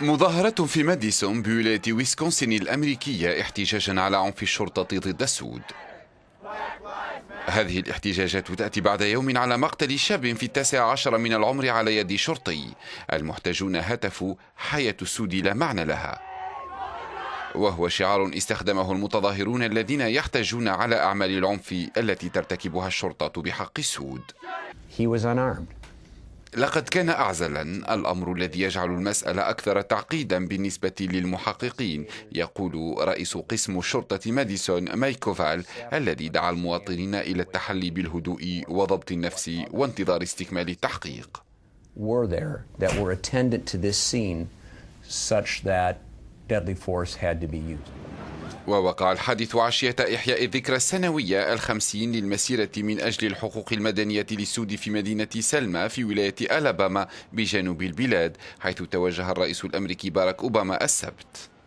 مظاهرة في ماديسون بولاية ويسكونسين الأمريكية احتجاجا على عنف الشرطة ضد السود هذه الاحتجاجات تأتي بعد يوم على مقتل شاب في التاسع عشر من العمر على يد شرطي المحتجون هتفوا حياة السود لا معنى لها وهو شعار استخدمه المتظاهرون الذين يحتجون على أعمال العنف التي ترتكبها الشرطة بحق السود He was unarmed. لقد كان أعزلا الأمر الذي يجعل المسألة أكثر تعقيدا بالنسبة للمحققين يقول رئيس قسم الشرطة ماديسون مايكوفال الذي دعا المواطنين إلى التحلي بالهدوء وضبط النفس وانتظار استكمال التحقيق such that deadly force had to be used. ووقع الحادث عشية إحياء الذكرى السنوية الخمسين للمسيرة من أجل الحقوق المدنية للسود في مدينة سلمى في ولاية ألاباما بجنوب البلاد حيث توجه الرئيس الأمريكي باراك أوباما السبت